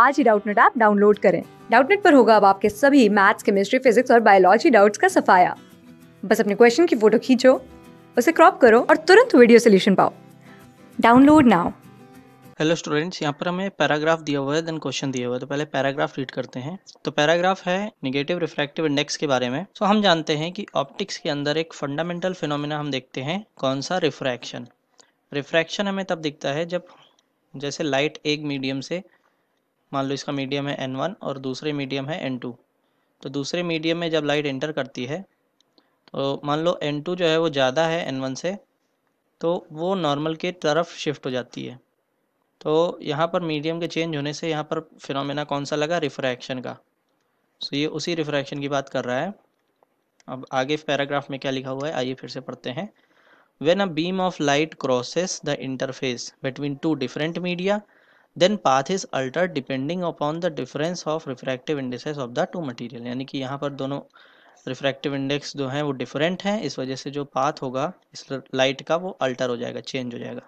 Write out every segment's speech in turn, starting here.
आज ही Doubtnut app download करें डाउटनेट पर होगा अब आपके सभी मैथ्स केमिस्ट्री फिजिक्स और बायोलॉजी डाउट्स का सफाया बस अपने क्वेश्चन की फोटो खींचो उसे क्रॉप करो और तुरंत वीडियो सोल्यूशन पाओ डाउनलोड नाउ हेलो स्टूडेंट्स यहाँ पर हमें पैराग्राफ दिया हुआ है देन क्वेश्चन दिया हुआ है तो पहले पैराग्राफ रीड करते हैं तो पैराग्राफ है निगेटिव रिफ्रैक्टिव इंडेक्स के बारे में तो so, हम जानते हैं कि ऑप्टिक्स के अंदर एक फंडामेंटल फिनोमिना हम देखते हैं कौन सा रिफ्रैक्शन रिफ्रैक्शन हमें तब दिखता है जब जैसे लाइट एक मीडियम से मान लो इसका मीडियम है एन वन और दूसरे मीडियम है एन टू तो दूसरे मीडियम में जब लाइट एंटर करती है तो मान लो एन टू जो है वो ज़्यादा है एन वन से तो वो नॉर्मल के तरफ शिफ्ट हो जाती है तो यहाँ पर मीडियम के चेंज होने से यहाँ पर फिनोमेना कौन सा लगा रिफ्रैक्शन का सो ये उसी रिफ्रैक्शन की बात कर रहा है अब आगे पैराग्राफ में क्या लिखा हुआ है आइए फिर से पढ़ते हैं when a beam of light crosses the interface between two different media then path is alter depending upon the difference of refractive indices of the two material यानी कि यहाँ पर दोनों रिफ्रैक्टिव इंडेक्स जो हैं वो डिफरेंट हैं इस वजह से जो पाथ होगा इस लाइट का वो अल्टर हो जाएगा चेंज हो जाएगा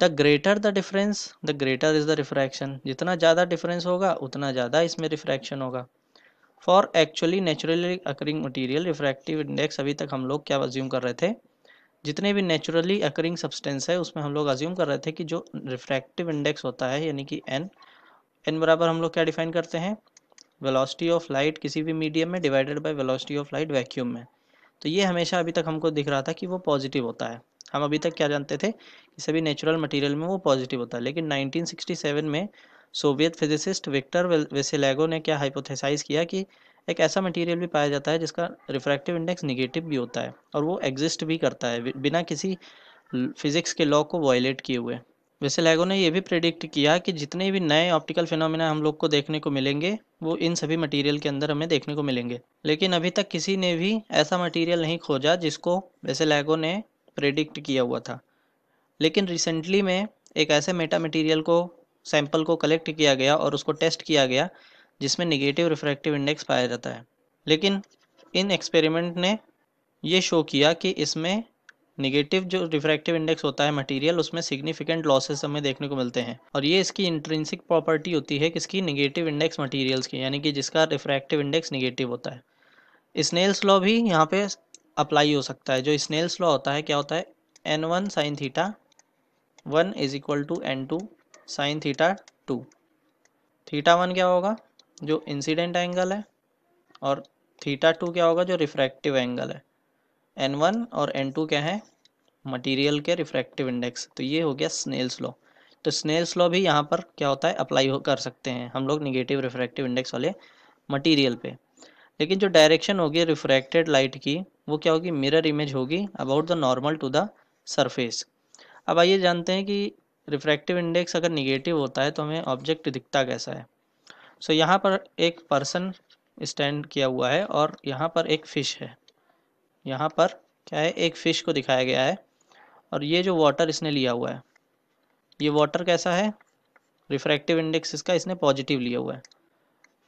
the greater the difference the greater is the refraction जितना ज़्यादा डिफरेंस होगा उतना ज़्यादा इसमें रिफ्रैक्शन होगा for actually naturally occurring material refractive index अभी तक हम लोग क्या अज्यूम कर रहे थे जितने भी नेचुरली अकरिंग सब्सटेंस है उसमें हम लोग अज्यूम कर रहे थे कि जो रिफ्रैक्टिव इंडेक्स होता है यानी कि एन एन बराबर हम लोग क्या डिफाइन करते हैं वेलोसिटी ऑफ लाइट किसी भी मीडियम में divided by velocity of light vacuum में तो ये हमेशा अभी तक हमको दिख रहा था कि वो पॉजिटिव होता है हम अभी तक क्या जानते थे कि सभी नेचुरल मटेरियल में वो पॉजिटिव होता है लेकिन 1967 में सोवियत फिजिसिस्ट विक्टर वेसेलेगो ने क्या हाइपोथेसाइज किया कि एक ऐसा मटेरियल भी पाया जाता है जिसका रिफ्रैक्टिव इंडेक्स निगेटिव भी होता है और वो एग्जिस्ट भी करता है बिना किसी फिजिक्स के लॉ को वायलेट किए हुए वैसे लैगो ने यह भी प्रेडिक्ट किया कि जितने भी नए ऑप्टिकल फिनोमिना हम लोग को देखने को मिलेंगे वो इन सभी मटेरियल के अंदर हमें देखने को मिलेंगे लेकिन अभी तक किसी ने भी ऐसा मटेरियल नहीं खोजा जिसको वैसे लैगो ने प्रेडिक्ट किया हुआ था लेकिन रिसेंटली में एक ऐसे मेटा मटेरियल को सैंपल को कलेक्ट किया गया और उसको टेस्ट किया गया जिसमें निगेटिव रिफ्रैक्टिव इंडेक्स पाया जाता है लेकिन इन एक्सपेरिमेंट ने ये शो किया कि इसमें निगेटिव जो रिफ्रैक्टिव इंडेक्स होता है मटेरियल उसमें सिग्निफिकेंट लॉसेस हमें देखने को मिलते हैं और ये इसकी इंट्रेंसिक प्रॉपर्टी होती है किसकी निगेटिव इंडेक्स मटेरियल्स की यानी कि जिसका रिफ्रैक्टिव इंडेक्स निगेटिव होता है स्नेल्स लॉ भी यहाँ पे अप्लाई हो सकता है जो स्नेल्स लॉ होता है क्या होता है N one sine theta one is equal to N two sine theta two theta one क्या होगा जो इंसिडेंट एंगल है और थीटा टू क्या होगा जो रिफ्रैक्टिव एंगल है एन वन और एन टू क्या है मटेरियल के रिफ्रैक्टिव इंडेक्स तो ये हो गया स्नेल्स लॉ तो स्नेल्स लॉ भी यहाँ पर क्या होता है अप्लाई हो कर सकते हैं हम लोग निगेटिव रिफ्रैक्टिव इंडेक्स वाले मटीरियल पर लेकिन जो डायरेक्शन होगी रिफ्रैक्टेड लाइट की वो क्या होगी मिरर इमेज होगी about the normal to the surface अब आइए जानते हैं कि रिफ्रैक्टिव इंडेक्स अगर निगेटिव होता है तो हमें ऑब्जेक्ट दिखता कैसा है सो so, यहाँ पर एक पर्सन स्टैंड किया हुआ है और यहाँ पर एक फ़िश है यहाँ पर क्या है एक फ़िश को दिखाया गया है और ये जो वाटर इसने लिया हुआ है ये वाटर कैसा है रिफ्रैक्टिव इंडेक्स इसका इसने पॉजिटिव लिया हुआ है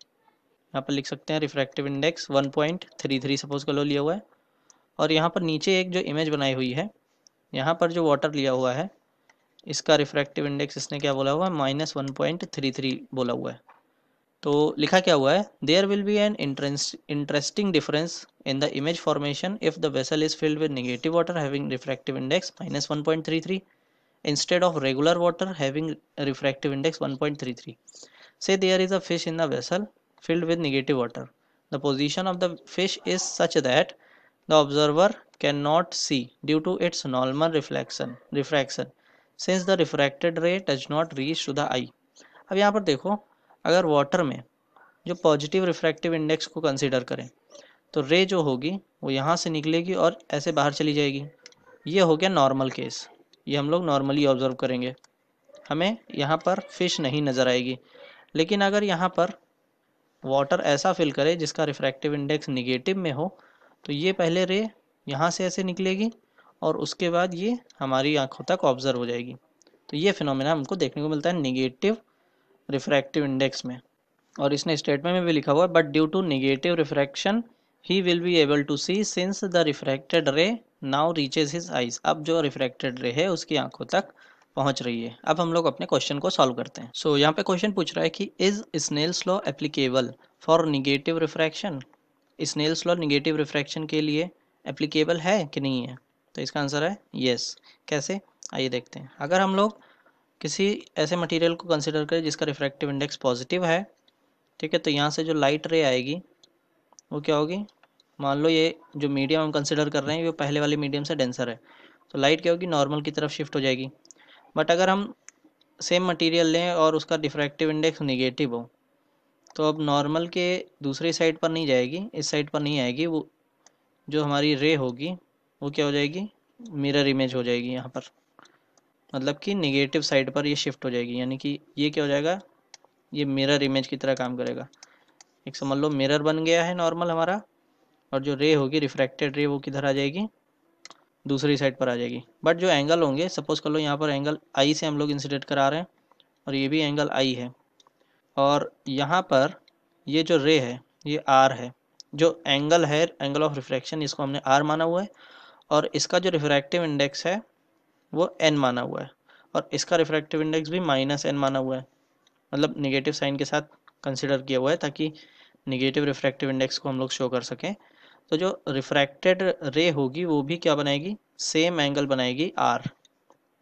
यहाँ पर लिख सकते हैं रिफ्रैक्टिव इंडेक्स 1.33 सपोज कर लो लिया हुआ है और यहाँ पर नीचे एक जो इमेज बनाई हुई है यहाँ पर जो वाटर लिया हुआ है इसका रिफ्रैक्टिव इंडेक्स इसने क्या बोला हुआ है minus one point three three बोला हुआ है तो लिखा क्या हुआ है there will be an interesting difference in the image formation if the vessel is filled with negative water having refractive index minus one point three three instead of regular water having refractive index one point three three say there is a fish in the vessel filled with negative water the position of the fish is such that the observer can not see due to its normal reflection refraction since the refracted ray does not reach to the eye अब यहाँ पर देखो अगर water में जो positive refractive index को consider करें तो रे जो होगी वो यहाँ से निकलेगी और ऐसे बाहर चली जाएगी ये हो गया नॉर्मल केस ये हम लोग नॉर्मली ऑब्ज़र्व करेंगे हमें यहाँ पर फ़िश नहीं नज़र आएगी लेकिन अगर यहाँ पर वाटर ऐसा फिल करे जिसका रिफ्रैक्टिव इंडेक्स निगेटिव में हो तो ये पहले रे यहाँ से ऐसे निकलेगी और उसके बाद ये हमारी आंखों तक ऑब्ज़र्व हो जाएगी तो ये फिनोमेना हमको देखने को मिलता है निगेटिव रिफ्रैक्टिव इंडेक्स में और इसने स्टेटमेंट में भी लिखा हुआ है but due to negative refraction he will be able to see since the refracted ray now reaches his eyes अब जो रिफ्रैक्टेड रे है उसकी आंखों तक पहुंच रही है अब हम लोग अपने क्वेश्चन को सॉल्व करते हैं सो so, यहाँ पे क्वेश्चन पूछ रहा है कि is Snell's law applicable for negative refraction Snell's law negative refraction के लिए एप्लीकेबल है कि नहीं है तो इसका आंसर है येस yes. कैसे आइए देखते हैं अगर हम लोग किसी ऐसे मटेरियल को कंसिडर करें जिसका रिफ्रैक्टिव इंडेक्स पॉजिटिव है ठीक है तो यहाँ से जो लाइट रे आएगी वो क्या होगी मान लो ये जो मीडियम हम कंसिडर कर रहे हैं वो पहले वाले मीडियम से डेंसर है तो लाइट क्या होगी नॉर्मल की तरफ शिफ्ट हो जाएगी बट अगर हम सेम मटेरियल लें और उसका डिफ्रैक्टिव इंडेक्स निगेटिव हो तो अब नॉर्मल के दूसरी साइड पर नहीं जाएगी इस साइड पर नहीं आएगी वो जो हमारी रे होगी वो क्या हो जाएगी मिरर इमेज हो जाएगी यहाँ पर मतलब कि निगेटिव साइड पर ये शिफ्ट हो जाएगी यानी कि ये क्या हो जाएगा ये मिरर इमेज की तरह काम करेगा एक समझ लो मिरर बन गया है नॉर्मल हमारा और जो रे होगी रिफ्रैक्टेड रे वो किधर आ जाएगी दूसरी साइड पर आ जाएगी बट जो एंगल होंगे सपोज कर लो यहाँ पर एंगल आई से हम लोग इंसिडेंट करा रहे हैं और ये भी एंगल आई है और यहाँ पर ये जो रे है ये आर है जो एंगल है एंगल ऑफ रिफ्रैक्शन इसको हमने आर माना हुआ है और इसका जो रिफ्रैक्टिव इंडेक्स है वो एन माना हुआ है और इसका रिफ्रैक्टिव इंडेक्स भी माइनस एन माना हुआ है मतलब निगेटिव साइन के साथ कंसिडर किया हुआ है ताकि निगेटिव रिफ्रैक्टिव इंडेक्स को हम लोग शो कर सकें तो जो रिफ्रैक्टेड रे होगी वो भी क्या बनाएगी सेम एंगल बनाएगी आर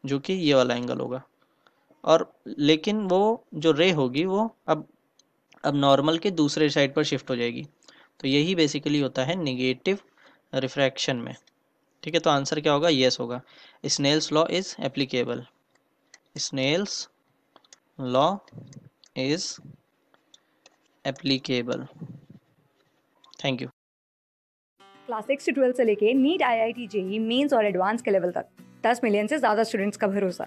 जो कि ये वाला एंगल होगा और लेकिन वो जो रे होगी वो अब अब नॉर्मल के दूसरे साइड पर शिफ्ट हो जाएगी तो यही बेसिकली होता है निगेटिव रिफ्रैक्शन में ठीक है तो आंसर क्या होगा येस होगा Snell's law is applicable Snell's law is applicable thank you class six twelfth से लेके NEET I I T JEE mains और एडवांस के लेवल तक दस मिलियन से ज़्यादा स्टूडेंट्स का भरोसा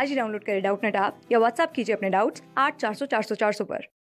आज ही डाउनलोड करें डाउट नेट आप या व्हाट्सअप कीजिए अपने डाउट्स आठ चार सौ चार सौ चार सौ पर